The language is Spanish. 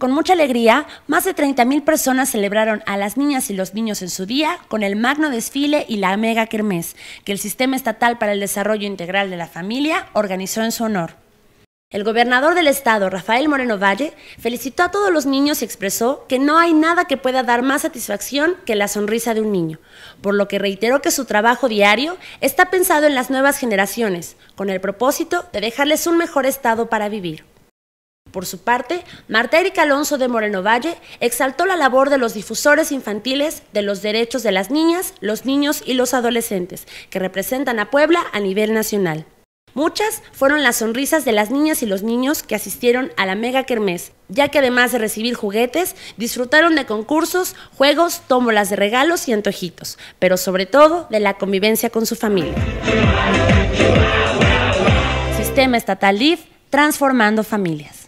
Con mucha alegría, más de 30.000 personas celebraron a las niñas y los niños en su día con el magno desfile y la mega kermés que el Sistema Estatal para el Desarrollo Integral de la Familia organizó en su honor. El gobernador del estado, Rafael Moreno Valle, felicitó a todos los niños y expresó que no hay nada que pueda dar más satisfacción que la sonrisa de un niño, por lo que reiteró que su trabajo diario está pensado en las nuevas generaciones, con el propósito de dejarles un mejor estado para vivir. Por su parte, Marta Erika Alonso de Moreno Valle exaltó la labor de los difusores infantiles de los derechos de las niñas, los niños y los adolescentes, que representan a Puebla a nivel nacional. Muchas fueron las sonrisas de las niñas y los niños que asistieron a la mega kermés, ya que además de recibir juguetes, disfrutaron de concursos, juegos, tómbolas de regalos y antojitos, pero sobre todo de la convivencia con su familia. Sistema Estatal DIF transformando familias.